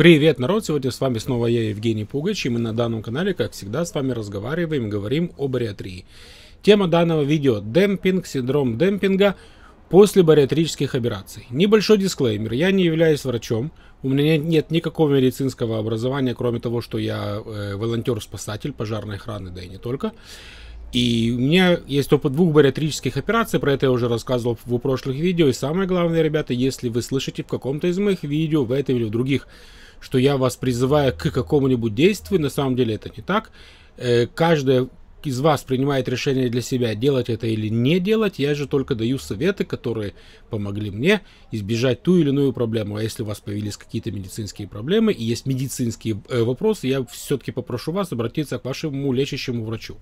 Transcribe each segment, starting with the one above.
Привет, народ! Сегодня с вами снова я, Евгений Пугач, и мы на данном канале, как всегда, с вами разговариваем говорим о бариатрии. Тема данного видео – демпинг, синдром демпинга после бариатрических операций. Небольшой дисклеймер, я не являюсь врачом, у меня нет никакого медицинского образования, кроме того, что я э, волонтер-спасатель пожарной охраны, да и не только. И у меня есть опыт двух бариатрических операций, про это я уже рассказывал в прошлых видео. И самое главное, ребята, если вы слышите в каком-то из моих видео, в этом или в других что я вас призываю к какому-нибудь действию, на самом деле это не так. Э, каждая из вас принимает решение для себя, делать это или не делать. Я же только даю советы, которые помогли мне избежать ту или иную проблему. А если у вас появились какие-то медицинские проблемы и есть медицинские э, вопросы, я все-таки попрошу вас обратиться к вашему лечащему врачу.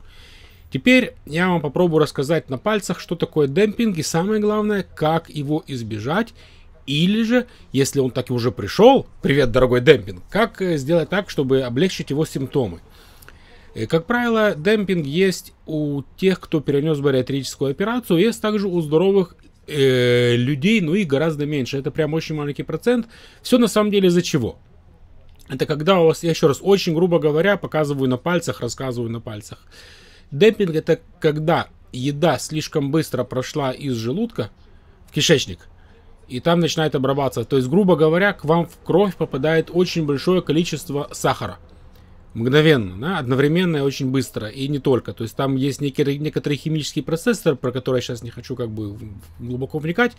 Теперь я вам попробую рассказать на пальцах, что такое демпинг и самое главное, как его избежать или же, если он так и уже пришел, привет, дорогой демпинг, как э, сделать так, чтобы облегчить его симптомы? Э, как правило, демпинг есть у тех, кто перенес бариатрическую операцию, есть также у здоровых э, людей, но ну, их гораздо меньше. Это прям очень маленький процент. Все на самом деле из за чего? Это когда у вас, я еще раз, очень грубо говоря, показываю на пальцах, рассказываю на пальцах. Демпинг это когда еда слишком быстро прошла из желудка в кишечник – и там начинает обрабатываться. То есть, грубо говоря, к вам в кровь попадает очень большое количество сахара. Мгновенно, да? одновременно и очень быстро. И не только. То есть там есть некие, некоторые химические процессоры, про которые я сейчас не хочу как бы глубоко вникать.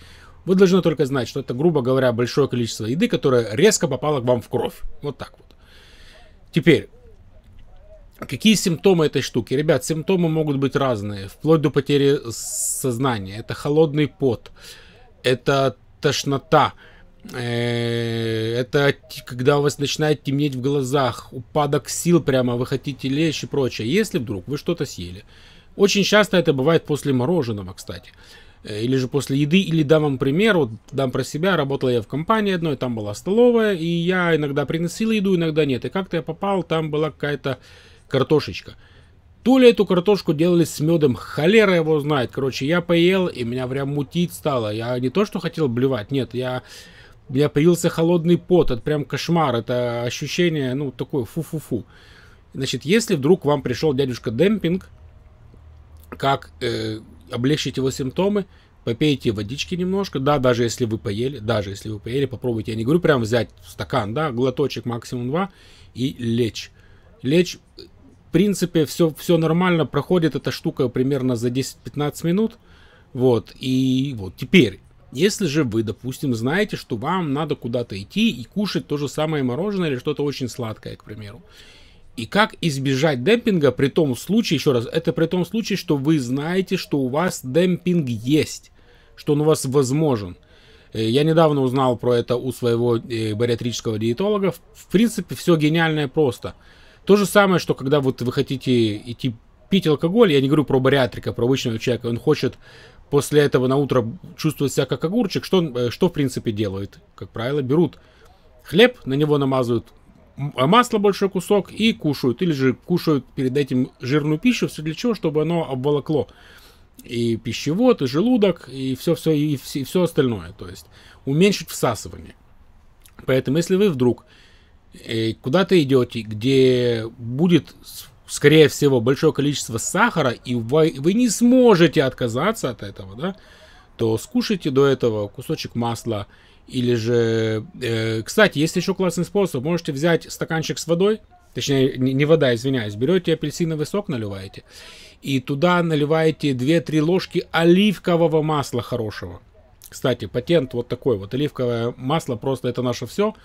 Вы должны только знать, что это, грубо говоря, большое количество еды, которое резко попало к вам в кровь. Вот так вот. Теперь, Какие симптомы этой штуки? Ребят, симптомы могут быть разные, вплоть до потери сознания. Это холодный пот, это тошнота. Э, это когда у вас начинает темнеть в глазах, упадок сил прямо, вы хотите лечь и прочее. Если вдруг вы что-то съели. Очень часто это бывает после мороженого, кстати. Э, или же после еды, или дам вам пример, вот дам про себя, работала я в компании одной, там была столовая, и я иногда приносил еду, иногда нет. И как-то я попал, там была какая-то картошечка. То ли эту картошку делали с медом, холера его знает. Короче, я поел, и меня прям мутить стало. Я не то, что хотел блевать, нет, я... У меня появился холодный пот, это прям кошмар, это ощущение, ну, такое фу-фу-фу. Значит, если вдруг вам пришел дядюшка демпинг, как э, облегчить его симптомы, попейте водички немножко, да, даже если вы поели, даже если вы поели, попробуйте, я не говорю прям взять стакан, да, глоточек максимум два и лечь. Лечь в принципе, все, все нормально, проходит эта штука примерно за 10-15 минут. Вот, и вот теперь, если же вы, допустим, знаете, что вам надо куда-то идти и кушать то же самое мороженое или что-то очень сладкое, к примеру, и как избежать демпинга при том случае, еще раз, это при том случае, что вы знаете, что у вас демпинг есть, что он у вас возможен. Э, я недавно узнал про это у своего э, бариатрического диетолога. В принципе, все гениальное просто – то же самое, что когда вот вы хотите идти пить алкоголь, я не говорю про бариатрика, про обычного человека, он хочет после этого на утро чувствовать себя как огурчик, что, э, что в принципе делают? Как правило, берут хлеб, на него намазывают а масло большой кусок и кушают. Или же кушают перед этим жирную пищу, все для чего? Чтобы оно обволокло и пищевод, и желудок, и все-все, и все, и все остальное. То есть уменьшить всасывание. Поэтому, если вы вдруг Э, куда ты идете, где будет, скорее всего, большое количество сахара, и вы, вы не сможете отказаться от этого, да, то скушайте до этого кусочек масла. Или же, э, кстати, есть еще классный способ. Можете взять стаканчик с водой, точнее, не вода, извиняюсь, берете апельсиновый сок, наливаете, и туда наливаете 2-3 ложки оливкового масла хорошего. Кстати, патент вот такой вот. Оливковое масло просто это наше все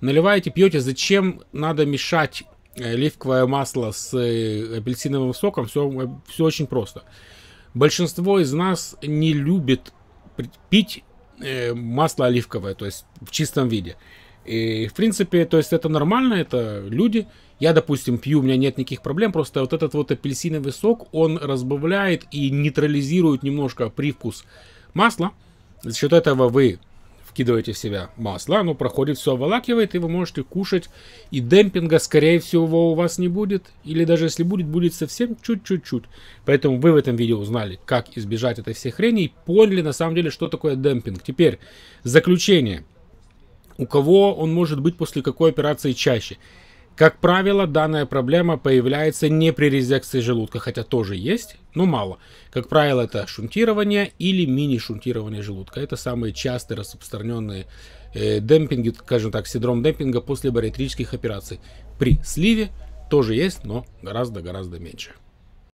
наливаете, пьете, зачем надо мешать э, оливковое масло с э, апельсиновым соком, все, э, все очень просто. Большинство из нас не любит пить масло оливковое, то есть в чистом виде. И, в принципе, то есть это нормально, это люди. Я, допустим, пью, у меня нет никаких проблем, просто вот этот вот апельсиновый сок, он разбавляет и нейтрализирует немножко привкус масла. За счет этого вы вкидываете в себя масло, оно проходит, все обволакивает, и вы можете кушать. И демпинга, скорее всего, у вас не будет. Или даже если будет, будет совсем чуть-чуть-чуть. Поэтому вы в этом видео узнали, как избежать этой всей хрени и поняли на самом деле, что такое демпинг. Теперь заключение. У кого он может быть после какой операции чаще? Как правило, данная проблема появляется не при резекции желудка, хотя тоже есть, но мало. Как правило, это шунтирование или мини-шунтирование желудка. Это самые частые распространенные э, демпинги, скажем так, синдром демпинга после бариатрических операций. При сливе тоже есть, но гораздо-гораздо меньше.